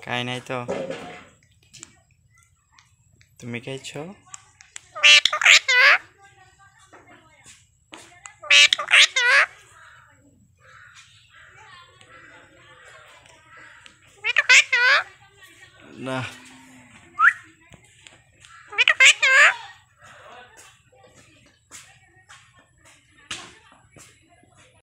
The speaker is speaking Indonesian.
kain na ito tumikay cho nah